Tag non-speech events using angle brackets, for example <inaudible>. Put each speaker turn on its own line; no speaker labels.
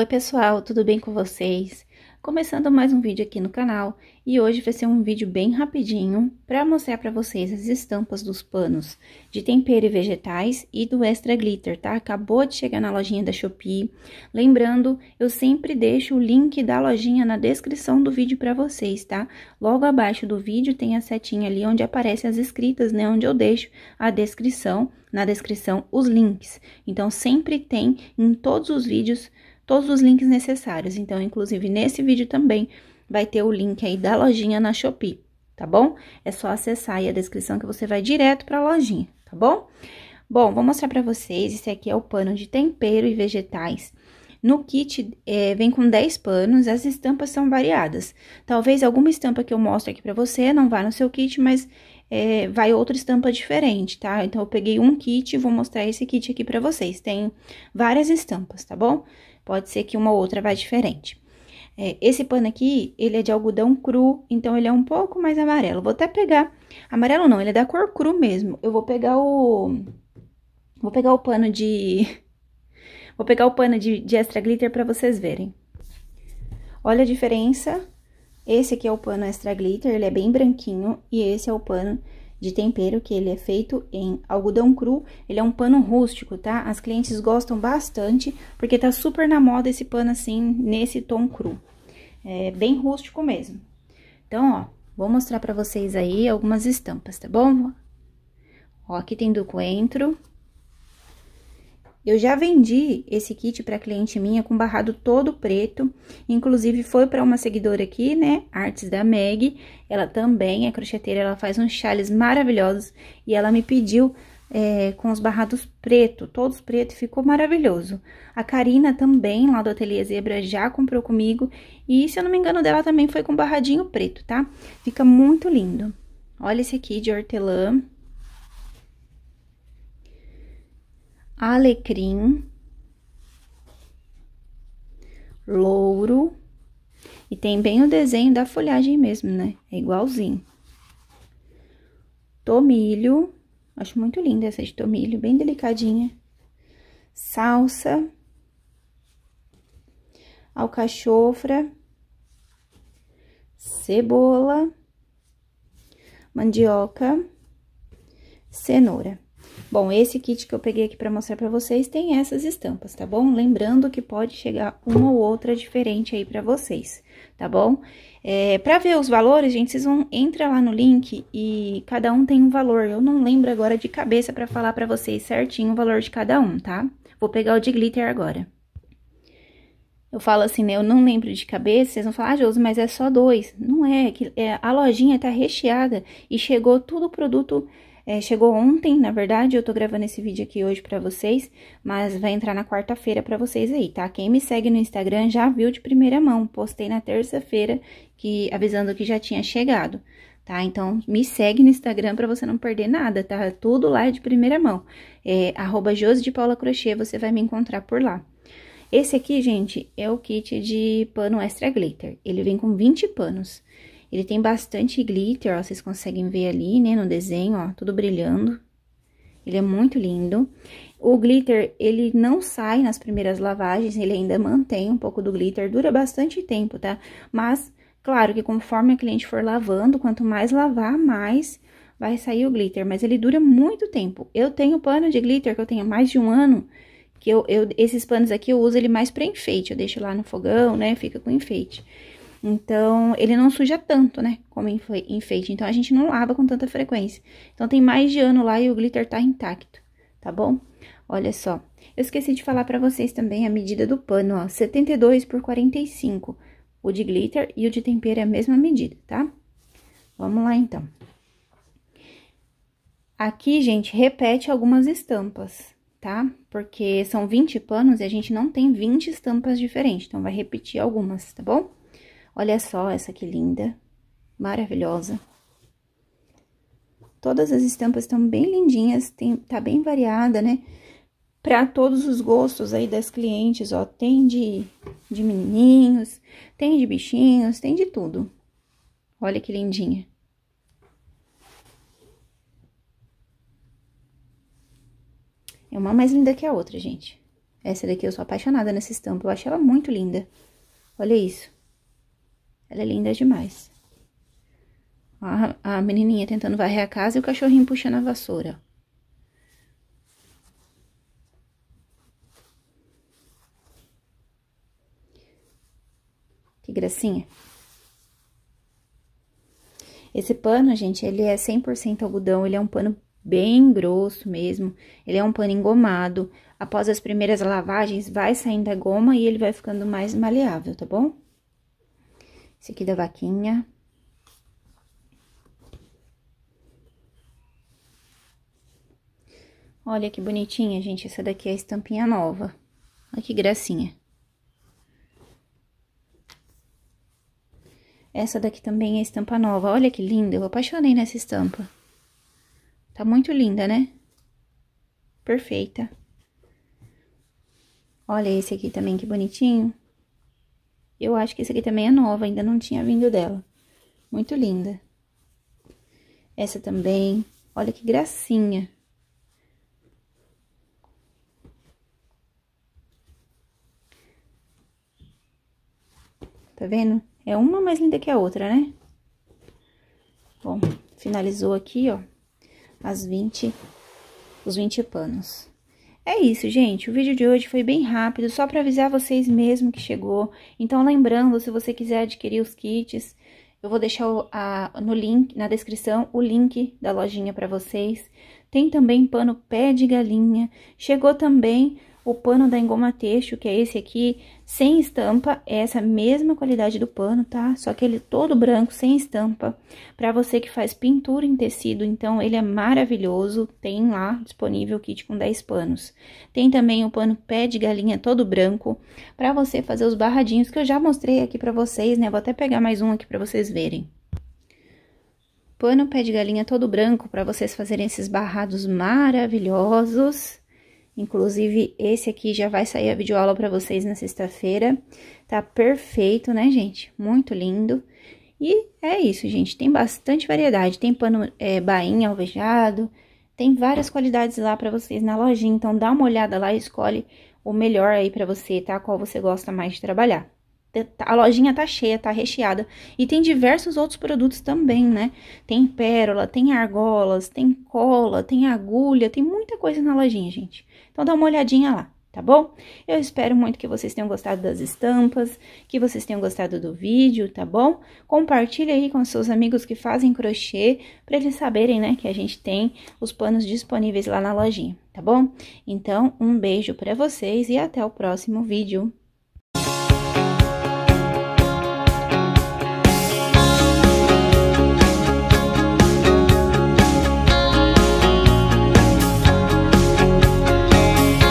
Oi pessoal, tudo bem com vocês? Começando mais um vídeo aqui no canal e hoje vai ser um vídeo bem rapidinho para mostrar para vocês as estampas dos panos de tempero e vegetais e do extra glitter, tá? Acabou de chegar na lojinha da Shopee. Lembrando, eu sempre deixo o link da lojinha na descrição do vídeo para vocês, tá? Logo abaixo do vídeo tem a setinha ali onde aparece as escritas, né? Onde eu deixo a descrição, na descrição os links. Então sempre tem em todos os vídeos todos os links necessários. Então, inclusive nesse vídeo também vai ter o link aí da lojinha na Shopee, tá bom? É só acessar aí a descrição que você vai direto para a lojinha, tá bom? Bom, vou mostrar para vocês, esse aqui é o pano de tempero e vegetais. No kit é, vem com 10 panos, as estampas são variadas. Talvez alguma estampa que eu mostro aqui para você não vá no seu kit, mas é, vai outra estampa diferente, tá? Então, eu peguei um kit e vou mostrar esse kit aqui para vocês. Tem várias estampas, tá bom? Pode ser que uma ou outra vá diferente. É, esse pano aqui, ele é de algodão cru, então ele é um pouco mais amarelo. Vou até pegar... Amarelo não, ele é da cor cru mesmo. Eu vou pegar o... Vou pegar o pano de... <laughs> Vou pegar o pano de, de extra glitter para vocês verem. Olha a diferença. Esse aqui é o pano extra glitter, ele é bem branquinho. E esse é o pano de tempero, que ele é feito em algodão cru, ele é um pano rústico, tá? As clientes gostam bastante, porque tá super na moda esse pano assim, nesse tom cru. É bem rústico mesmo. Então, ó, vou mostrar pra vocês aí algumas estampas, tá bom? Ó, aqui tem do coentro, eu já vendi esse kit para cliente minha com barrado todo preto, inclusive foi para uma seguidora aqui, né, Artes da Meg. Ela também é crocheteira, ela faz uns chales maravilhosos e ela me pediu é, com os barrados preto, todos preto, ficou maravilhoso. A Karina também, lá do Ateliê Zebra, já comprou comigo e, se eu não me engano, dela também foi com barradinho preto, tá? Fica muito lindo. Olha esse aqui de hortelã, alecrim, louro. E tem bem o desenho da folhagem mesmo, né? É igualzinho. Tomilho. Acho muito linda essa de tomilho, bem delicadinha. Salsa. Alcachofra. Cebola. Mandioca. Cenoura. Bom, esse kit que eu peguei aqui para mostrar para vocês tem essas estampas, tá bom? Lembrando que pode chegar uma ou outra diferente aí para vocês, tá bom? É, para ver os valores, gente, vocês vão entrar lá no link e cada um tem um valor. Eu não lembro agora de cabeça para falar para vocês certinho o valor de cada um, tá? Vou pegar o de glitter agora. Eu falo assim, né? Eu não lembro de cabeça. Vocês vão falar, ah, Josi, mas é só dois. Não é, é que é, a lojinha tá recheada e chegou tudo produto é, chegou ontem, na verdade, eu tô gravando esse vídeo aqui hoje pra vocês, mas vai entrar na quarta-feira pra vocês aí, tá? Quem me segue no Instagram já viu de primeira mão, postei na terça-feira, que avisando que já tinha chegado, tá? Então, me segue no Instagram pra você não perder nada, tá? Tudo lá é de primeira mão. É, arroba Josi de Paula Crochê, você vai me encontrar por lá. Esse aqui, gente, é o kit de pano extra glitter. Ele vem com 20 panos. Ele tem bastante glitter, ó, vocês conseguem ver ali, né, no desenho, ó, tudo brilhando. Ele é muito lindo. O glitter, ele não sai nas primeiras lavagens, ele ainda mantém um pouco do glitter, dura bastante tempo, tá? Mas, claro que conforme a cliente for lavando, quanto mais lavar, mais vai sair o glitter, mas ele dura muito tempo. Eu tenho pano de glitter que eu tenho mais de um ano, que eu, eu esses panos aqui eu uso ele mais para enfeite, eu deixo lá no fogão, né, fica com enfeite. Então, ele não suja tanto, né? Como enfeite. Então, a gente não lava com tanta frequência. Então, tem mais de ano lá e o glitter tá intacto, tá bom? Olha só. Eu esqueci de falar pra vocês também a medida do pano, ó. 72 por 45. O de glitter e o de tempero é a mesma medida, tá? Vamos lá, então. Aqui, gente, repete algumas estampas, tá? Porque são 20 panos e a gente não tem 20 estampas diferentes, então vai repetir algumas, tá bom? Olha só essa que linda, maravilhosa. Todas as estampas estão bem lindinhas, tem, tá bem variada, né? Para todos os gostos aí das clientes, ó, tem de, de menininhos, tem de bichinhos, tem de tudo. Olha que lindinha. É uma mais linda que a outra, gente. Essa daqui eu sou apaixonada nessa estampa, eu acho ela muito linda. Olha isso. Ela é linda demais. A, a menininha tentando varrer a casa e o cachorrinho puxando a vassoura. Que gracinha. Esse pano, gente, ele é 100% algodão, ele é um pano bem grosso mesmo, ele é um pano engomado. Após as primeiras lavagens, vai saindo a goma e ele vai ficando mais maleável, tá bom? Esse aqui da vaquinha. Olha que bonitinha, gente. Essa daqui é a estampinha nova. Olha que gracinha. Essa daqui também é estampa nova. Olha que linda, eu apaixonei nessa estampa. Tá muito linda, né? Perfeita. Olha esse aqui também, que bonitinho. Eu acho que esse aqui também é nova, ainda não tinha vindo dela. Muito linda. Essa também. Olha que gracinha. Tá vendo? É uma mais linda que a outra, né? Bom, finalizou aqui, ó, as 20, os 20 panos. É isso, gente. O vídeo de hoje foi bem rápido, só para avisar vocês mesmo que chegou. Então, lembrando, se você quiser adquirir os kits, eu vou deixar a, no link, na descrição o link da lojinha para vocês. Tem também pano pé de galinha. Chegou também o pano da engoma texto, que é esse aqui, sem estampa, é essa mesma qualidade do pano, tá? Só que ele é todo branco, sem estampa, para você que faz pintura em tecido, então ele é maravilhoso, tem lá disponível o kit com 10 panos. Tem também o pano pé de galinha todo branco, para você fazer os barradinhos, que eu já mostrei aqui para vocês, né? Vou até pegar mais um aqui para vocês verem. Pano pé de galinha todo branco para vocês fazerem esses barrados maravilhosos. Inclusive, esse aqui já vai sair a videoaula para vocês na sexta-feira. Tá perfeito, né, gente? Muito lindo. E é isso, gente. Tem bastante variedade. Tem pano é, bainha alvejado. Tem várias qualidades lá para vocês na lojinha. Então, dá uma olhada lá e escolhe o melhor aí para você, tá? Qual você gosta mais de trabalhar. Tá, a lojinha tá cheia, tá recheada. E tem diversos outros produtos também, né? Tem pérola, tem argolas, tem cola, tem agulha, tem muita coisa na lojinha, gente. Então dá uma olhadinha lá, tá bom? Eu espero muito que vocês tenham gostado das estampas, que vocês tenham gostado do vídeo, tá bom? Compartilhe aí com seus amigos que fazem crochê, para eles saberem, né, que a gente tem os panos disponíveis lá na lojinha, tá bom? Então, um beijo para vocês e até o próximo vídeo.